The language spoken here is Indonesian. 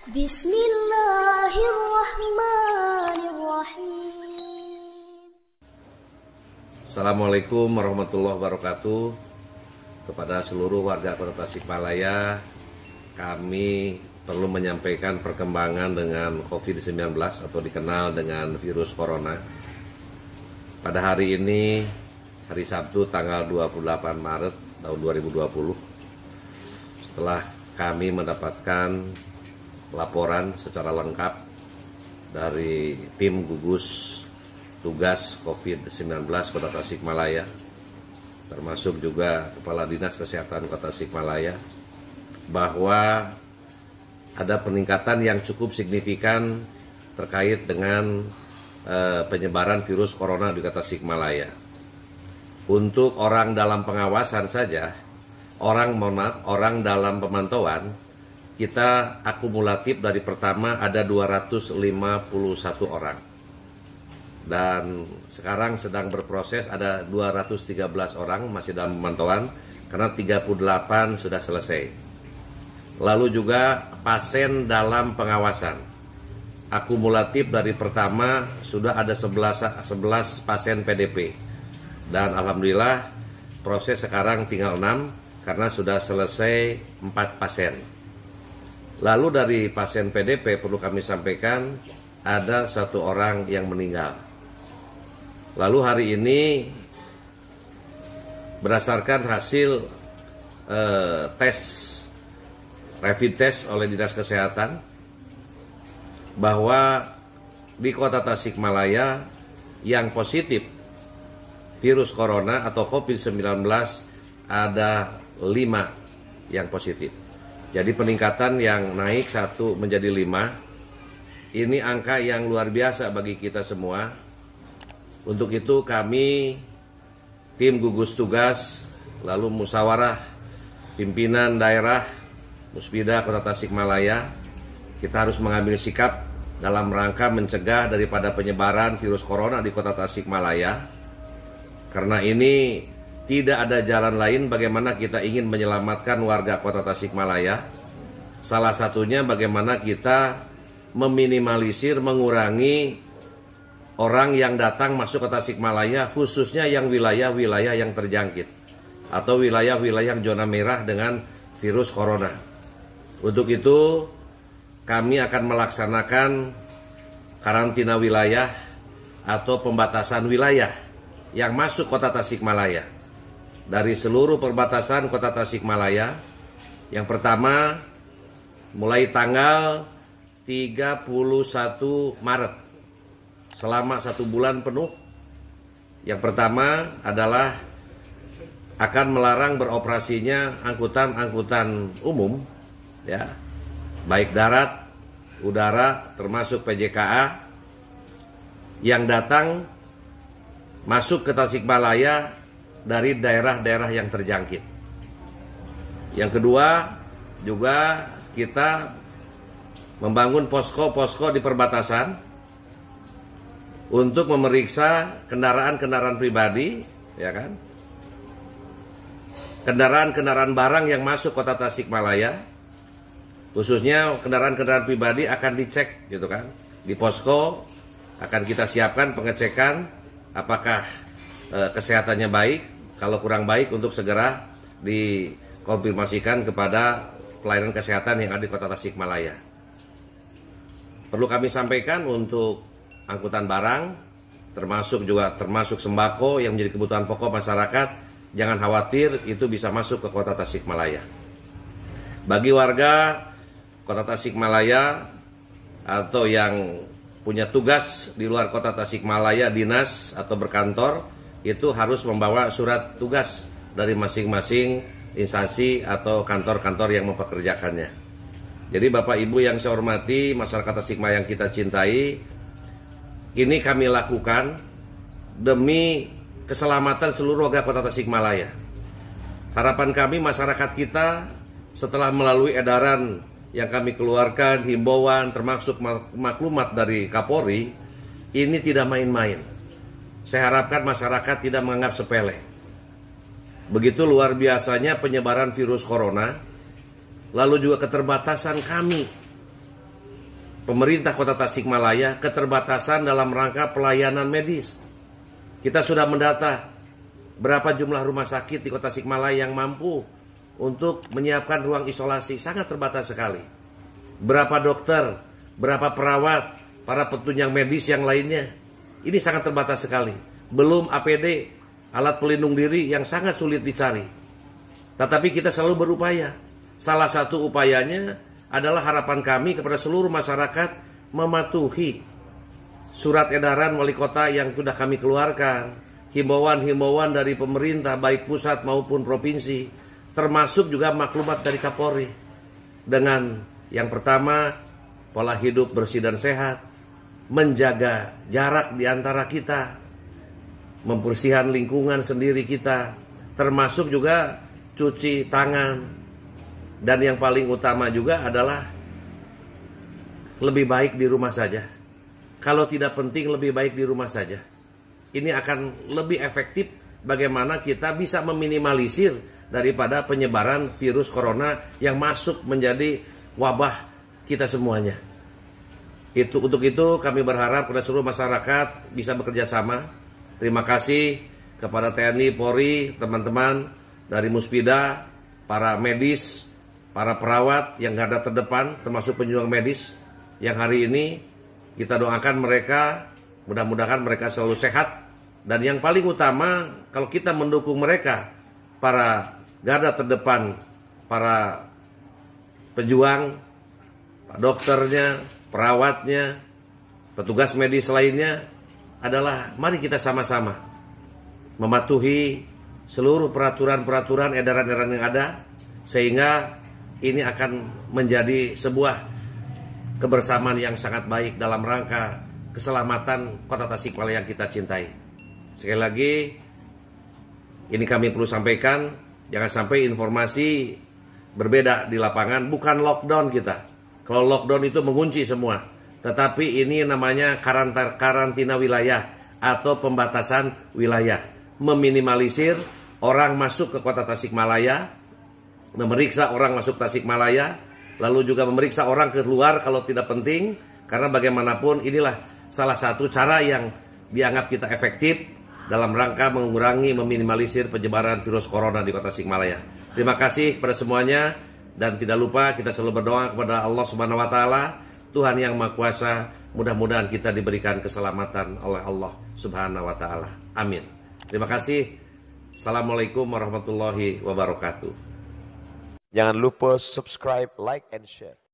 Bismillahirrahmanirrahim. Assalamualaikum warahmatullahi wabarakatuh. Kepada seluruh warga Kota Tasikmalaya, kami perlu menyampaikan perkembangan dengan COVID-19 atau dikenal dengan virus corona. Pada hari ini, hari Sabtu tanggal 28 Maret tahun 2020, setelah kami mendapatkan laporan secara lengkap dari tim gugus tugas COVID-19 Kota Tasikmalaya, termasuk juga Kepala Dinas Kesehatan Kota Tasikmalaya, bahwa ada peningkatan yang cukup signifikan terkait dengan eh, penyebaran virus corona di Kota Tasikmalaya. Untuk orang dalam pengawasan saja, orang mohon orang dalam pemantauan kita akumulatif dari pertama ada 251 orang. Dan sekarang sedang berproses ada 213 orang masih dalam pemantauan karena 38 sudah selesai. Lalu juga pasien dalam pengawasan. Akumulatif dari pertama sudah ada 11 11 pasien PDP. Dan alhamdulillah proses sekarang tinggal 6 karena sudah selesai 4 pasien. Lalu dari pasien PDP perlu kami sampaikan ada satu orang yang meninggal. Lalu hari ini berdasarkan hasil eh, tes rapid test oleh dinas kesehatan bahwa di kota Tasikmalaya yang positif virus corona atau COVID-19 ada lima yang positif. Jadi peningkatan yang naik satu menjadi lima Ini angka yang luar biasa bagi kita semua Untuk itu kami tim gugus tugas Lalu musawarah pimpinan daerah Muspida Kota Tasikmalaya Kita harus mengambil sikap dalam rangka mencegah daripada penyebaran virus corona di Kota Tasikmalaya Karena ini tidak ada jalan lain bagaimana kita ingin menyelamatkan warga kota Tasikmalaya. Salah satunya bagaimana kita meminimalisir, mengurangi orang yang datang masuk ke Tasikmalaya, khususnya yang wilayah-wilayah yang terjangkit atau wilayah-wilayah yang zona merah dengan virus corona. Untuk itu, kami akan melaksanakan karantina wilayah atau pembatasan wilayah yang masuk kota Tasikmalaya dari seluruh perbatasan kota Tasikmalaya. Yang pertama mulai tanggal 31 Maret selama satu bulan penuh. Yang pertama adalah akan melarang beroperasinya angkutan-angkutan umum ya baik darat, udara termasuk PJKA yang datang masuk ke Tasikmalaya dari daerah-daerah yang terjangkit. Yang kedua juga kita membangun posko-posko di perbatasan untuk memeriksa kendaraan-kendaraan pribadi, ya kan? Kendaraan-kendaraan barang yang masuk kota Tasikmalaya, khususnya kendaraan-kendaraan pribadi akan dicek, gitu kan? Di posko akan kita siapkan pengecekan apakah Eh, kesehatannya baik, kalau kurang baik untuk segera dikonfirmasikan kepada pelayanan kesehatan yang ada di Kota Tasikmalaya. Perlu kami sampaikan untuk angkutan barang, termasuk juga termasuk sembako yang menjadi kebutuhan pokok masyarakat, jangan khawatir itu bisa masuk ke Kota Tasikmalaya. Bagi warga Kota Tasikmalaya atau yang punya tugas di luar Kota Tasikmalaya dinas atau berkantor, itu harus membawa surat tugas dari masing-masing instansi atau kantor-kantor yang mempekerjakannya. Jadi Bapak Ibu yang saya hormati, masyarakat Tasikmalaya yang kita cintai, ini kami lakukan demi keselamatan seluruh warga Kota Tasikmalaya. Harapan kami masyarakat kita setelah melalui edaran yang kami keluarkan, himbauan termasuk maklumat dari Kapolri, ini tidak main-main saya harapkan masyarakat tidak menganggap sepele. Begitu luar biasanya penyebaran virus corona, lalu juga keterbatasan kami pemerintah Kota Tasikmalaya keterbatasan dalam rangka pelayanan medis. Kita sudah mendata berapa jumlah rumah sakit di Kota Tasikmalaya yang mampu untuk menyiapkan ruang isolasi sangat terbatas sekali. Berapa dokter, berapa perawat, para petunjang medis yang lainnya ini sangat terbatas sekali. Belum APD, alat pelindung diri yang sangat sulit dicari. Tetapi kita selalu berupaya. Salah satu upayanya adalah harapan kami kepada seluruh masyarakat mematuhi surat edaran wali kota yang sudah kami keluarkan. Himbauan-himbauan dari pemerintah baik pusat maupun provinsi. Termasuk juga maklumat dari Kapolri. Dengan yang pertama, pola hidup bersih dan sehat menjaga jarak di antara kita, membersihkan lingkungan sendiri kita, termasuk juga cuci tangan. Dan yang paling utama juga adalah lebih baik di rumah saja. Kalau tidak penting lebih baik di rumah saja. Ini akan lebih efektif bagaimana kita bisa meminimalisir daripada penyebaran virus corona yang masuk menjadi wabah kita semuanya. Itu untuk itu kami berharap kepada seluruh masyarakat bisa bekerja sama. Terima kasih kepada TNI, Polri, teman-teman dari Muspida, para medis, para perawat yang garda terdepan termasuk pejuang medis yang hari ini kita doakan mereka mudah-mudahan mereka selalu sehat dan yang paling utama kalau kita mendukung mereka para garda terdepan para pejuang dokternya, perawatnya, petugas medis lainnya adalah mari kita sama-sama mematuhi seluruh peraturan-peraturan edaran-edaran yang ada sehingga ini akan menjadi sebuah kebersamaan yang sangat baik dalam rangka keselamatan kota Tasikmalaya yang kita cintai. Sekali lagi ini kami perlu sampaikan jangan sampai informasi berbeda di lapangan bukan lockdown kita kalau lockdown itu mengunci semua. Tetapi ini namanya karantina wilayah atau pembatasan wilayah. Meminimalisir orang masuk ke kota Tasikmalaya, memeriksa orang masuk Tasikmalaya, lalu juga memeriksa orang keluar kalau tidak penting karena bagaimanapun inilah salah satu cara yang dianggap kita efektif dalam rangka mengurangi meminimalisir penyebaran virus corona di kota Tasikmalaya. Terima kasih kepada semuanya dan tidak lupa kita selalu berdoa kepada Allah Subhanahu wa taala, Tuhan yang Maha Kuasa, mudah-mudahan kita diberikan keselamatan oleh Allah Subhanahu wa taala. Amin. Terima kasih. Assalamualaikum warahmatullahi wabarakatuh. Jangan lupa subscribe, like and share.